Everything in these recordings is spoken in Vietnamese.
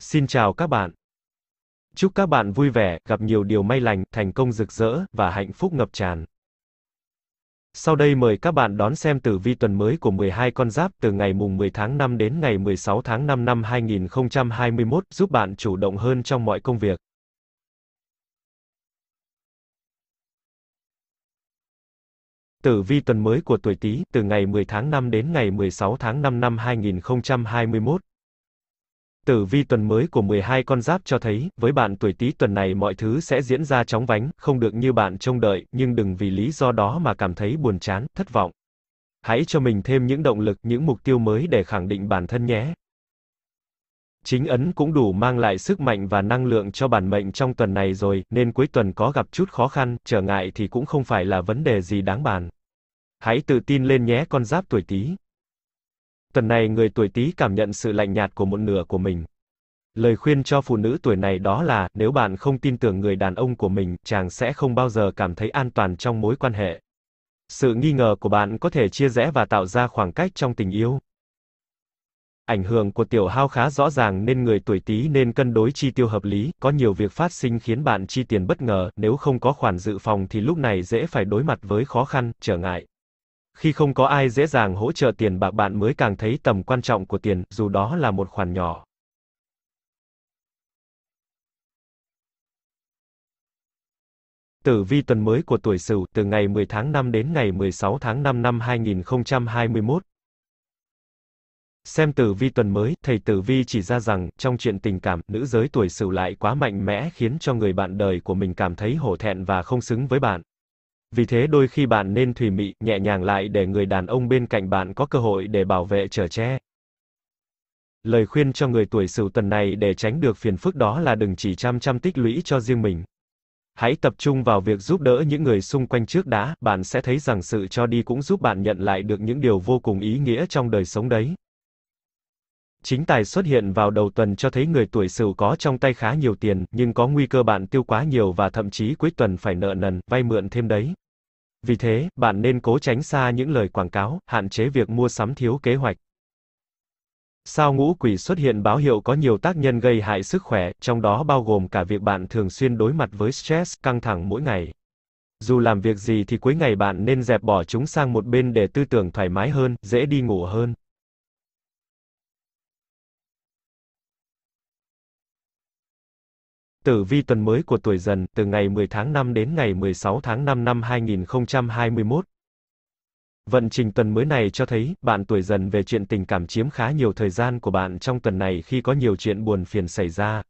Xin chào các bạn. Chúc các bạn vui vẻ, gặp nhiều điều may lành, thành công rực rỡ và hạnh phúc ngập tràn. Sau đây mời các bạn đón xem tử vi tuần mới của 12 con giáp từ ngày mùng 10 tháng 5 đến ngày 16 tháng 5 năm 2021 giúp bạn chủ động hơn trong mọi công việc. Tử vi tuần mới của tuổi Tý từ ngày 10 tháng 5 đến ngày 16 tháng 5 năm 2021 Tử vi tuần mới của 12 con giáp cho thấy, với bạn tuổi Tý tuần này mọi thứ sẽ diễn ra chóng vánh, không được như bạn trông đợi, nhưng đừng vì lý do đó mà cảm thấy buồn chán, thất vọng. Hãy cho mình thêm những động lực, những mục tiêu mới để khẳng định bản thân nhé. Chính ấn cũng đủ mang lại sức mạnh và năng lượng cho bản mệnh trong tuần này rồi, nên cuối tuần có gặp chút khó khăn, trở ngại thì cũng không phải là vấn đề gì đáng bàn. Hãy tự tin lên nhé con giáp tuổi Tý. Tuần này người tuổi Tý cảm nhận sự lạnh nhạt của một nửa của mình. Lời khuyên cho phụ nữ tuổi này đó là, nếu bạn không tin tưởng người đàn ông của mình, chàng sẽ không bao giờ cảm thấy an toàn trong mối quan hệ. Sự nghi ngờ của bạn có thể chia rẽ và tạo ra khoảng cách trong tình yêu. Ảnh hưởng của tiểu hao khá rõ ràng nên người tuổi Tý nên cân đối chi tiêu hợp lý, có nhiều việc phát sinh khiến bạn chi tiền bất ngờ, nếu không có khoản dự phòng thì lúc này dễ phải đối mặt với khó khăn, trở ngại. Khi không có ai dễ dàng hỗ trợ tiền bạc bạn mới càng thấy tầm quan trọng của tiền, dù đó là một khoản nhỏ. Tử vi tuần mới của tuổi Sửu từ ngày 10 tháng 5 đến ngày 16 tháng 5 năm 2021. Xem tử vi tuần mới, thầy tử vi chỉ ra rằng, trong chuyện tình cảm, nữ giới tuổi Sửu lại quá mạnh mẽ khiến cho người bạn đời của mình cảm thấy hổ thẹn và không xứng với bạn. Vì thế đôi khi bạn nên thủy mị, nhẹ nhàng lại để người đàn ông bên cạnh bạn có cơ hội để bảo vệ trở che. Lời khuyên cho người tuổi Sửu tuần này để tránh được phiền phức đó là đừng chỉ chăm chăm tích lũy cho riêng mình. Hãy tập trung vào việc giúp đỡ những người xung quanh trước đã, bạn sẽ thấy rằng sự cho đi cũng giúp bạn nhận lại được những điều vô cùng ý nghĩa trong đời sống đấy. Chính tài xuất hiện vào đầu tuần cho thấy người tuổi Sửu có trong tay khá nhiều tiền, nhưng có nguy cơ bạn tiêu quá nhiều và thậm chí cuối tuần phải nợ nần, vay mượn thêm đấy. Vì thế, bạn nên cố tránh xa những lời quảng cáo, hạn chế việc mua sắm thiếu kế hoạch. Sao ngũ quỷ xuất hiện báo hiệu có nhiều tác nhân gây hại sức khỏe, trong đó bao gồm cả việc bạn thường xuyên đối mặt với stress, căng thẳng mỗi ngày. Dù làm việc gì thì cuối ngày bạn nên dẹp bỏ chúng sang một bên để tư tưởng thoải mái hơn, dễ đi ngủ hơn. Tử vi tuần mới của tuổi dần, từ ngày 10 tháng 5 đến ngày 16 tháng 5 năm 2021. Vận trình tuần mới này cho thấy, bạn tuổi dần về chuyện tình cảm chiếm khá nhiều thời gian của bạn trong tuần này khi có nhiều chuyện buồn phiền xảy ra.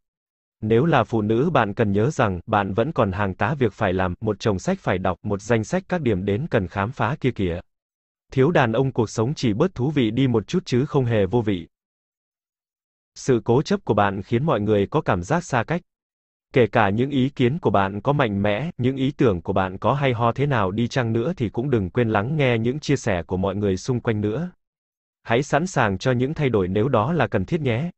Nếu là phụ nữ bạn cần nhớ rằng, bạn vẫn còn hàng tá việc phải làm, một chồng sách phải đọc, một danh sách các điểm đến cần khám phá kia kìa. Thiếu đàn ông cuộc sống chỉ bớt thú vị đi một chút chứ không hề vô vị. Sự cố chấp của bạn khiến mọi người có cảm giác xa cách. Kể cả những ý kiến của bạn có mạnh mẽ, những ý tưởng của bạn có hay ho thế nào đi chăng nữa thì cũng đừng quên lắng nghe những chia sẻ của mọi người xung quanh nữa. Hãy sẵn sàng cho những thay đổi nếu đó là cần thiết nhé.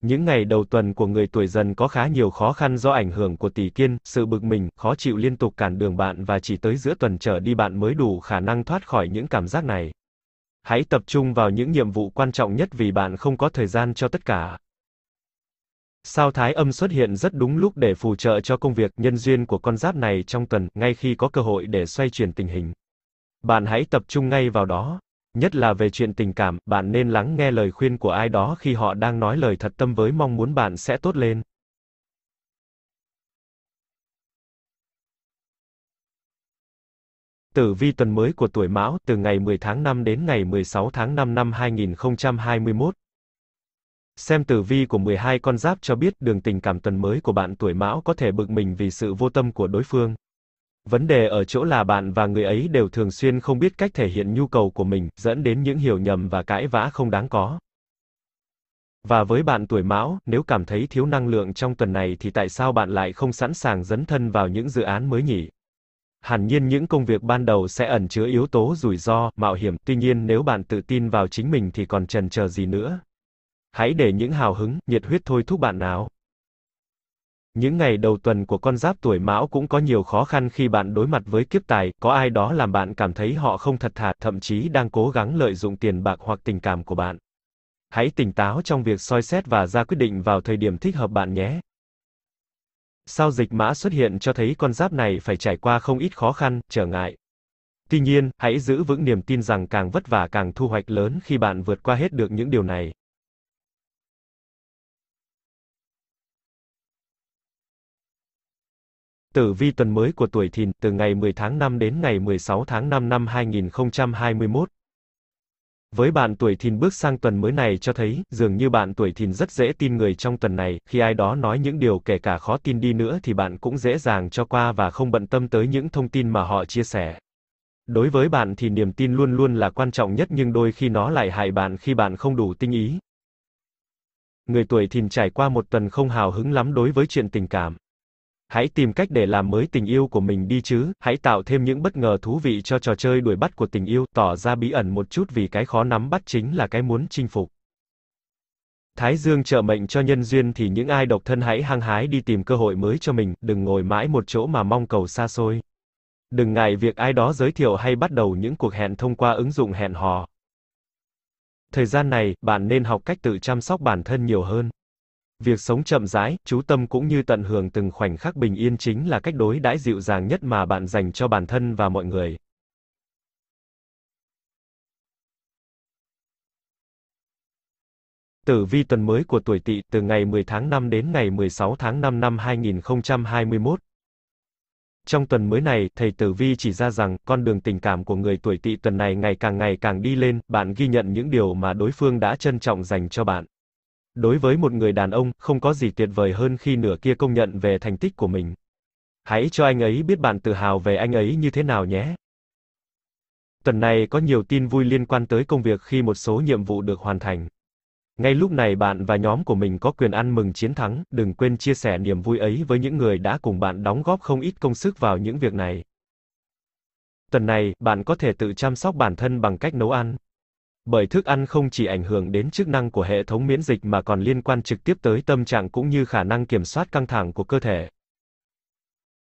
Những ngày đầu tuần của người tuổi dần có khá nhiều khó khăn do ảnh hưởng của tỷ kiên, sự bực mình, khó chịu liên tục cản đường bạn và chỉ tới giữa tuần trở đi bạn mới đủ khả năng thoát khỏi những cảm giác này. Hãy tập trung vào những nhiệm vụ quan trọng nhất vì bạn không có thời gian cho tất cả. Sao thái âm xuất hiện rất đúng lúc để phù trợ cho công việc nhân duyên của con giáp này trong tuần, ngay khi có cơ hội để xoay chuyển tình hình. Bạn hãy tập trung ngay vào đó. Nhất là về chuyện tình cảm, bạn nên lắng nghe lời khuyên của ai đó khi họ đang nói lời thật tâm với mong muốn bạn sẽ tốt lên. Tử vi tuần mới của tuổi Mão từ ngày 10 tháng 5 đến ngày 16 tháng 5 năm 2021. Xem tử vi của 12 con giáp cho biết đường tình cảm tuần mới của bạn tuổi mão có thể bực mình vì sự vô tâm của đối phương. Vấn đề ở chỗ là bạn và người ấy đều thường xuyên không biết cách thể hiện nhu cầu của mình, dẫn đến những hiểu nhầm và cãi vã không đáng có. Và với bạn tuổi mão, nếu cảm thấy thiếu năng lượng trong tuần này thì tại sao bạn lại không sẵn sàng dấn thân vào những dự án mới nhỉ? Hẳn nhiên những công việc ban đầu sẽ ẩn chứa yếu tố rủi ro, mạo hiểm, tuy nhiên nếu bạn tự tin vào chính mình thì còn chần chờ gì nữa. Hãy để những hào hứng, nhiệt huyết thôi thúc bạn nào. Những ngày đầu tuần của con giáp tuổi Mão cũng có nhiều khó khăn khi bạn đối mặt với kiếp tài, có ai đó làm bạn cảm thấy họ không thật thà, thậm chí đang cố gắng lợi dụng tiền bạc hoặc tình cảm của bạn. Hãy tỉnh táo trong việc soi xét và ra quyết định vào thời điểm thích hợp bạn nhé. Sao dịch mã xuất hiện cho thấy con giáp này phải trải qua không ít khó khăn, trở ngại. Tuy nhiên, hãy giữ vững niềm tin rằng càng vất vả càng thu hoạch lớn khi bạn vượt qua hết được những điều này. Tử vi tuần mới của tuổi Thìn, từ ngày 10 tháng 5 đến ngày 16 tháng 5 năm 2021. Với bạn tuổi Thìn bước sang tuần mới này cho thấy, dường như bạn tuổi Thìn rất dễ tin người trong tuần này, khi ai đó nói những điều kể cả khó tin đi nữa thì bạn cũng dễ dàng cho qua và không bận tâm tới những thông tin mà họ chia sẻ. Đối với bạn thì niềm tin luôn luôn là quan trọng nhất nhưng đôi khi nó lại hại bạn khi bạn không đủ tinh ý. Người tuổi Thìn trải qua một tuần không hào hứng lắm đối với chuyện tình cảm hãy tìm cách để làm mới tình yêu của mình đi chứ, hãy tạo thêm những bất ngờ thú vị cho trò chơi đuổi bắt của tình yêu, tỏ ra bí ẩn một chút vì cái khó nắm bắt chính là cái muốn chinh phục. Thái Dương trợ mệnh cho nhân duyên thì những ai độc thân hãy hăng hái đi tìm cơ hội mới cho mình, đừng ngồi mãi một chỗ mà mong cầu xa xôi. Đừng ngại việc ai đó giới thiệu hay bắt đầu những cuộc hẹn thông qua ứng dụng hẹn hò. Thời gian này, bạn nên học cách tự chăm sóc bản thân nhiều hơn. Việc sống chậm rãi, chú tâm cũng như tận hưởng từng khoảnh khắc bình yên chính là cách đối đãi dịu dàng nhất mà bạn dành cho bản thân và mọi người. Tử vi tuần mới của tuổi Tỵ từ ngày 10 tháng 5 đến ngày 16 tháng 5 năm 2021. Trong tuần mới này, thầy Tử Vi chỉ ra rằng, con đường tình cảm của người tuổi Tỵ tuần này ngày càng ngày càng đi lên, bạn ghi nhận những điều mà đối phương đã trân trọng dành cho bạn. Đối với một người đàn ông, không có gì tuyệt vời hơn khi nửa kia công nhận về thành tích của mình. Hãy cho anh ấy biết bạn tự hào về anh ấy như thế nào nhé. Tuần này có nhiều tin vui liên quan tới công việc khi một số nhiệm vụ được hoàn thành. Ngay lúc này bạn và nhóm của mình có quyền ăn mừng chiến thắng, đừng quên chia sẻ niềm vui ấy với những người đã cùng bạn đóng góp không ít công sức vào những việc này. Tuần này, bạn có thể tự chăm sóc bản thân bằng cách nấu ăn bởi thức ăn không chỉ ảnh hưởng đến chức năng của hệ thống miễn dịch mà còn liên quan trực tiếp tới tâm trạng cũng như khả năng kiểm soát căng thẳng của cơ thể.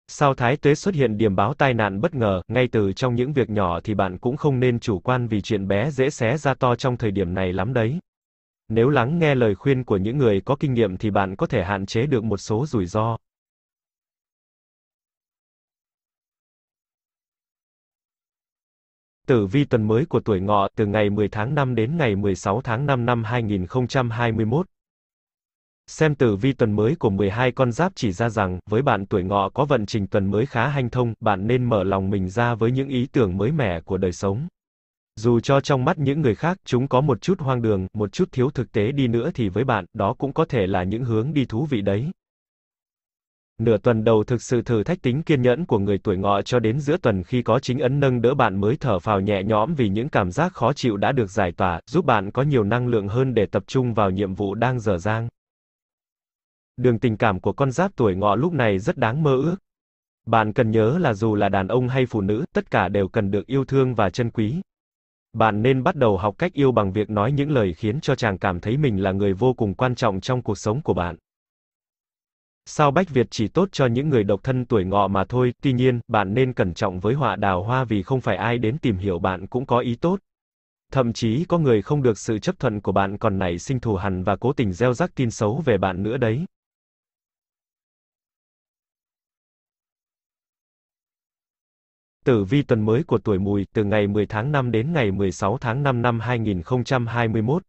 Sau thái tuế xuất hiện điểm báo tai nạn bất ngờ, ngay từ trong những việc nhỏ thì bạn cũng không nên chủ quan vì chuyện bé dễ xé ra to trong thời điểm này lắm đấy. Nếu lắng nghe lời khuyên của những người có kinh nghiệm thì bạn có thể hạn chế được một số rủi ro. Tử vi tuần mới của tuổi ngọ từ ngày 10 tháng 5 đến ngày 16 tháng 5 năm 2021. Xem tử vi tuần mới của 12 con giáp chỉ ra rằng, với bạn tuổi ngọ có vận trình tuần mới khá hanh thông, bạn nên mở lòng mình ra với những ý tưởng mới mẻ của đời sống. Dù cho trong mắt những người khác, chúng có một chút hoang đường, một chút thiếu thực tế đi nữa thì với bạn, đó cũng có thể là những hướng đi thú vị đấy nửa tuần đầu thực sự thử thách tính kiên nhẫn của người tuổi ngọ cho đến giữa tuần khi có chính ấn nâng đỡ bạn mới thở phào nhẹ nhõm vì những cảm giác khó chịu đã được giải tỏa, giúp bạn có nhiều năng lượng hơn để tập trung vào nhiệm vụ đang dở dang. Đường tình cảm của con giáp tuổi ngọ lúc này rất đáng mơ ước. Bạn cần nhớ là dù là đàn ông hay phụ nữ, tất cả đều cần được yêu thương và trân quý. Bạn nên bắt đầu học cách yêu bằng việc nói những lời khiến cho chàng cảm thấy mình là người vô cùng quan trọng trong cuộc sống của bạn. Sao Bách Việt chỉ tốt cho những người độc thân tuổi ngọ mà thôi, tuy nhiên, bạn nên cẩn trọng với họa đào hoa vì không phải ai đến tìm hiểu bạn cũng có ý tốt. Thậm chí có người không được sự chấp thuận của bạn còn nảy sinh thù hằn và cố tình gieo rắc tin xấu về bạn nữa đấy. Tử vi tuần mới của tuổi mùi từ ngày 10 tháng 5 đến ngày 16 tháng 5 năm 2021.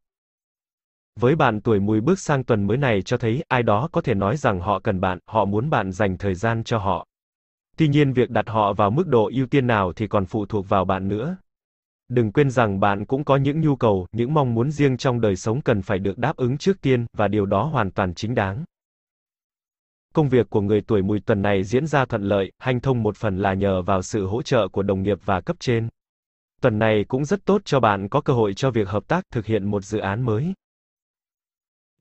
Với bạn tuổi mùi bước sang tuần mới này cho thấy, ai đó có thể nói rằng họ cần bạn, họ muốn bạn dành thời gian cho họ. Tuy nhiên việc đặt họ vào mức độ ưu tiên nào thì còn phụ thuộc vào bạn nữa. Đừng quên rằng bạn cũng có những nhu cầu, những mong muốn riêng trong đời sống cần phải được đáp ứng trước tiên, và điều đó hoàn toàn chính đáng. Công việc của người tuổi mùi tuần này diễn ra thuận lợi, hành thông một phần là nhờ vào sự hỗ trợ của đồng nghiệp và cấp trên. Tuần này cũng rất tốt cho bạn có cơ hội cho việc hợp tác thực hiện một dự án mới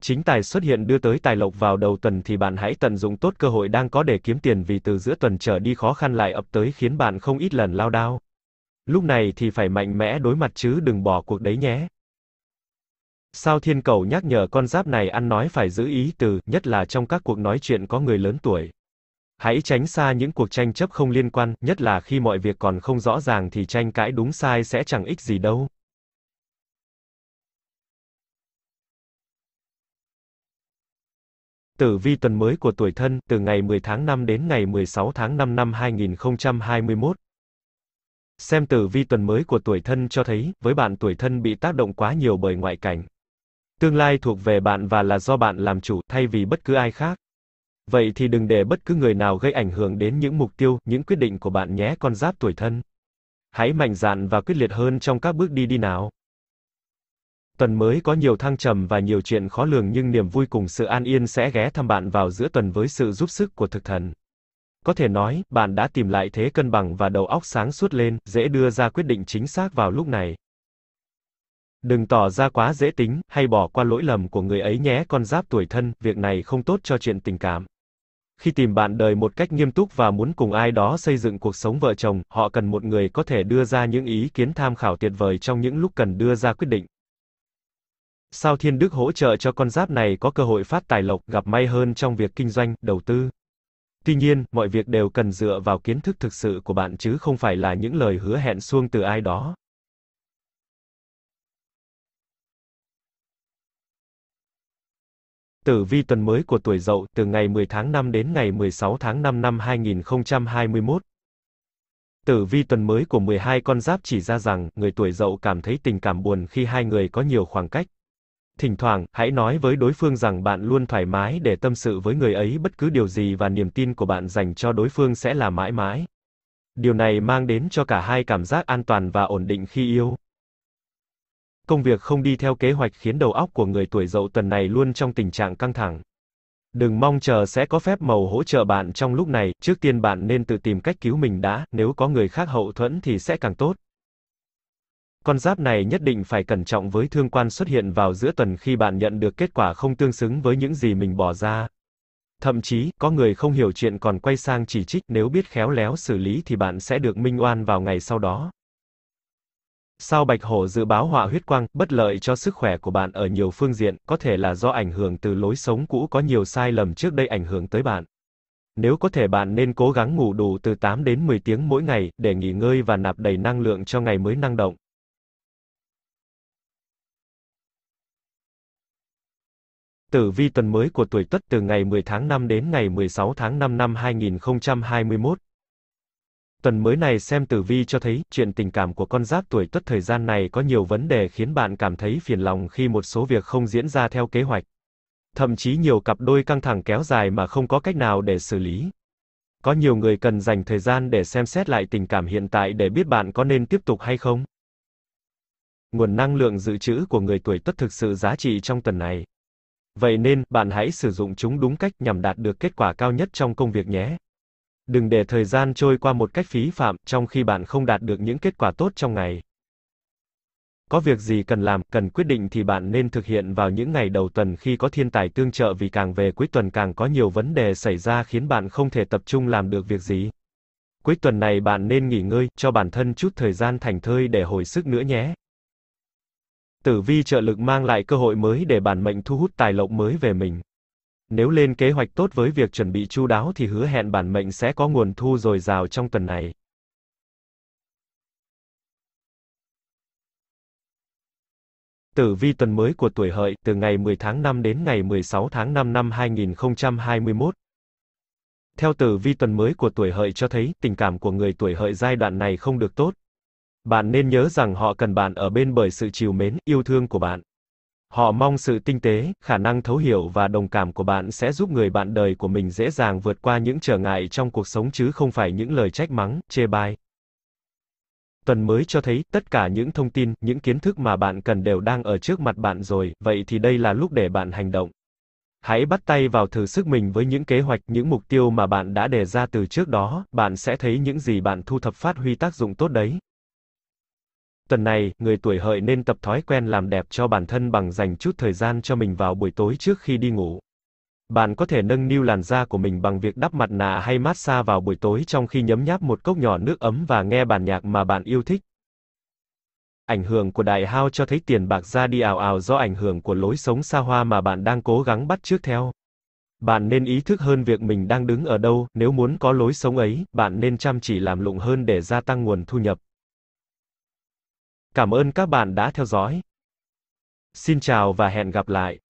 chính tài xuất hiện đưa tới tài lộc vào đầu tuần thì bạn hãy tận dụng tốt cơ hội đang có để kiếm tiền vì từ giữa tuần trở đi khó khăn lại ập tới khiến bạn không ít lần lao đao. Lúc này thì phải mạnh mẽ đối mặt chứ đừng bỏ cuộc đấy nhé. Sao thiên cầu nhắc nhở con giáp này ăn nói phải giữ ý từ, nhất là trong các cuộc nói chuyện có người lớn tuổi. Hãy tránh xa những cuộc tranh chấp không liên quan, nhất là khi mọi việc còn không rõ ràng thì tranh cãi đúng sai sẽ chẳng ích gì đâu. Tử vi tuần mới của tuổi thân, từ ngày 10 tháng 5 đến ngày 16 tháng 5 năm 2021. Xem tử vi tuần mới của tuổi thân cho thấy, với bạn tuổi thân bị tác động quá nhiều bởi ngoại cảnh. Tương lai thuộc về bạn và là do bạn làm chủ, thay vì bất cứ ai khác. Vậy thì đừng để bất cứ người nào gây ảnh hưởng đến những mục tiêu, những quyết định của bạn nhé con giáp tuổi thân. Hãy mạnh dạn và quyết liệt hơn trong các bước đi đi nào. Tuần mới có nhiều thăng trầm và nhiều chuyện khó lường nhưng niềm vui cùng sự an yên sẽ ghé thăm bạn vào giữa tuần với sự giúp sức của thực thần. Có thể nói, bạn đã tìm lại thế cân bằng và đầu óc sáng suốt lên, dễ đưa ra quyết định chính xác vào lúc này. Đừng tỏ ra quá dễ tính, hay bỏ qua lỗi lầm của người ấy nhé con giáp tuổi thân, việc này không tốt cho chuyện tình cảm. Khi tìm bạn đời một cách nghiêm túc và muốn cùng ai đó xây dựng cuộc sống vợ chồng, họ cần một người có thể đưa ra những ý kiến tham khảo tuyệt vời trong những lúc cần đưa ra quyết định sao Thiên Đức hỗ trợ cho con giáp này có cơ hội phát tài lộc, gặp may hơn trong việc kinh doanh, đầu tư. Tuy nhiên, mọi việc đều cần dựa vào kiến thức thực sự của bạn chứ không phải là những lời hứa hẹn suông từ ai đó. Tử vi tuần mới của tuổi Dậu từ ngày 10 tháng 5 đến ngày 16 tháng 5 năm 2021. Tử vi tuần mới của 12 con giáp chỉ ra rằng, người tuổi Dậu cảm thấy tình cảm buồn khi hai người có nhiều khoảng cách. Thỉnh thoảng, hãy nói với đối phương rằng bạn luôn thoải mái để tâm sự với người ấy bất cứ điều gì và niềm tin của bạn dành cho đối phương sẽ là mãi mãi. Điều này mang đến cho cả hai cảm giác an toàn và ổn định khi yêu. Công việc không đi theo kế hoạch khiến đầu óc của người tuổi dậu tuần này luôn trong tình trạng căng thẳng. Đừng mong chờ sẽ có phép màu hỗ trợ bạn trong lúc này, trước tiên bạn nên tự tìm cách cứu mình đã, nếu có người khác hậu thuẫn thì sẽ càng tốt. Con giáp này nhất định phải cẩn trọng với thương quan xuất hiện vào giữa tuần khi bạn nhận được kết quả không tương xứng với những gì mình bỏ ra. Thậm chí, có người không hiểu chuyện còn quay sang chỉ trích nếu biết khéo léo xử lý thì bạn sẽ được minh oan vào ngày sau đó. Sao bạch hổ dự báo họa huyết quang, bất lợi cho sức khỏe của bạn ở nhiều phương diện, có thể là do ảnh hưởng từ lối sống cũ có nhiều sai lầm trước đây ảnh hưởng tới bạn. Nếu có thể bạn nên cố gắng ngủ đủ từ 8 đến 10 tiếng mỗi ngày, để nghỉ ngơi và nạp đầy năng lượng cho ngày mới năng động. Tử vi tuần mới của tuổi Tuất từ ngày 10 tháng 5 đến ngày 16 tháng 5 năm 2021. Tuần mới này xem tử vi cho thấy, chuyện tình cảm của con giáp tuổi Tuất thời gian này có nhiều vấn đề khiến bạn cảm thấy phiền lòng khi một số việc không diễn ra theo kế hoạch. Thậm chí nhiều cặp đôi căng thẳng kéo dài mà không có cách nào để xử lý. Có nhiều người cần dành thời gian để xem xét lại tình cảm hiện tại để biết bạn có nên tiếp tục hay không. Nguồn năng lượng dự trữ của người tuổi Tuất thực sự giá trị trong tuần này. Vậy nên, bạn hãy sử dụng chúng đúng cách nhằm đạt được kết quả cao nhất trong công việc nhé. Đừng để thời gian trôi qua một cách phí phạm, trong khi bạn không đạt được những kết quả tốt trong ngày. Có việc gì cần làm, cần quyết định thì bạn nên thực hiện vào những ngày đầu tuần khi có thiên tài tương trợ vì càng về cuối tuần càng có nhiều vấn đề xảy ra khiến bạn không thể tập trung làm được việc gì. Cuối tuần này bạn nên nghỉ ngơi, cho bản thân chút thời gian thành thơi để hồi sức nữa nhé. Tử vi trợ lực mang lại cơ hội mới để bản mệnh thu hút tài lộc mới về mình. Nếu lên kế hoạch tốt với việc chuẩn bị chu đáo thì hứa hẹn bản mệnh sẽ có nguồn thu dồi dào trong tuần này. Tử vi tuần mới của tuổi hợi từ ngày 10 tháng 5 đến ngày 16 tháng 5 năm 2021. Theo tử vi tuần mới của tuổi hợi cho thấy, tình cảm của người tuổi hợi giai đoạn này không được tốt, bạn nên nhớ rằng họ cần bạn ở bên bởi sự chiều mến, yêu thương của bạn. Họ mong sự tinh tế, khả năng thấu hiểu và đồng cảm của bạn sẽ giúp người bạn đời của mình dễ dàng vượt qua những trở ngại trong cuộc sống chứ không phải những lời trách mắng, chê bai. Tuần mới cho thấy tất cả những thông tin, những kiến thức mà bạn cần đều đang ở trước mặt bạn rồi, vậy thì đây là lúc để bạn hành động. Hãy bắt tay vào thử sức mình với những kế hoạch, những mục tiêu mà bạn đã đề ra từ trước đó, bạn sẽ thấy những gì bạn thu thập phát huy tác dụng tốt đấy. Tuần này, người tuổi hợi nên tập thói quen làm đẹp cho bản thân bằng dành chút thời gian cho mình vào buổi tối trước khi đi ngủ. Bạn có thể nâng niu làn da của mình bằng việc đắp mặt nạ hay massage vào buổi tối trong khi nhấm nháp một cốc nhỏ nước ấm và nghe bản nhạc mà bạn yêu thích. Ảnh hưởng của đại hao cho thấy tiền bạc ra đi ảo ảo do ảnh hưởng của lối sống xa hoa mà bạn đang cố gắng bắt chước theo. Bạn nên ý thức hơn việc mình đang đứng ở đâu, nếu muốn có lối sống ấy, bạn nên chăm chỉ làm lụng hơn để gia tăng nguồn thu nhập. Cảm ơn các bạn đã theo dõi. Xin chào và hẹn gặp lại.